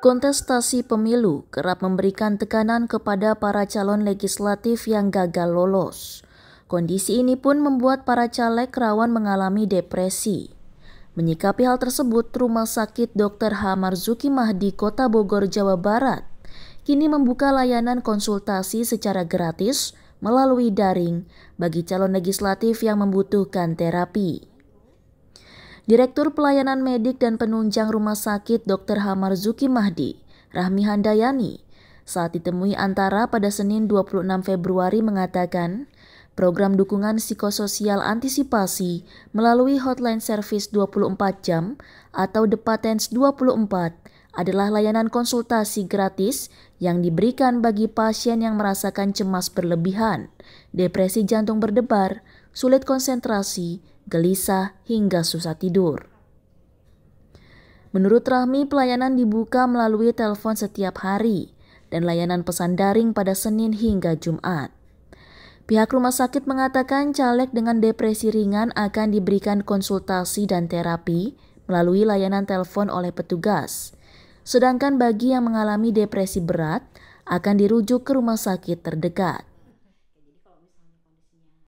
Kontestasi pemilu kerap memberikan tekanan kepada para calon legislatif yang gagal lolos. Kondisi ini pun membuat para caleg rawan mengalami depresi. Menyikapi hal tersebut, Rumah Sakit Dr. H. Marzuki Mahdi Kota Bogor, Jawa Barat, kini membuka layanan konsultasi secara gratis melalui daring bagi calon legislatif yang membutuhkan terapi. Direktur Pelayanan Medik dan Penunjang Rumah Sakit Dr. Hamarzuki Mahdi, Rahmi Handayani, saat ditemui Antara pada Senin 26 Februari mengatakan, program dukungan psikososial antisipasi melalui hotline service 24 jam atau The 24 adalah layanan konsultasi gratis yang diberikan bagi pasien yang merasakan cemas berlebihan, depresi jantung berdebar, sulit konsentrasi, gelisah, hingga susah tidur. Menurut Rahmi, pelayanan dibuka melalui telepon setiap hari dan layanan pesan daring pada Senin hingga Jumat. Pihak rumah sakit mengatakan caleg dengan depresi ringan akan diberikan konsultasi dan terapi melalui layanan telepon oleh petugas. Sedangkan bagi yang mengalami depresi berat akan dirujuk ke rumah sakit terdekat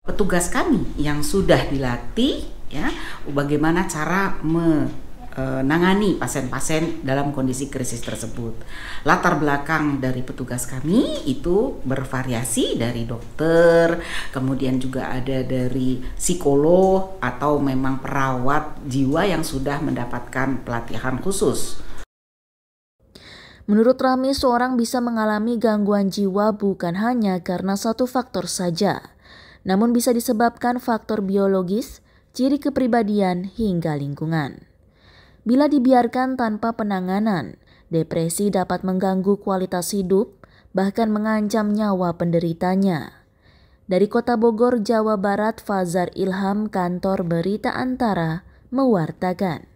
petugas kami yang sudah dilatih ya bagaimana cara menangani e, pasien-pasien dalam kondisi krisis tersebut. Latar belakang dari petugas kami itu bervariasi dari dokter, kemudian juga ada dari psikolog atau memang perawat jiwa yang sudah mendapatkan pelatihan khusus. Menurut Rami, seorang bisa mengalami gangguan jiwa bukan hanya karena satu faktor saja namun bisa disebabkan faktor biologis, ciri kepribadian, hingga lingkungan. Bila dibiarkan tanpa penanganan, depresi dapat mengganggu kualitas hidup, bahkan mengancam nyawa penderitanya. Dari kota Bogor, Jawa Barat, Fazar Ilham, kantor berita antara, mewartakan.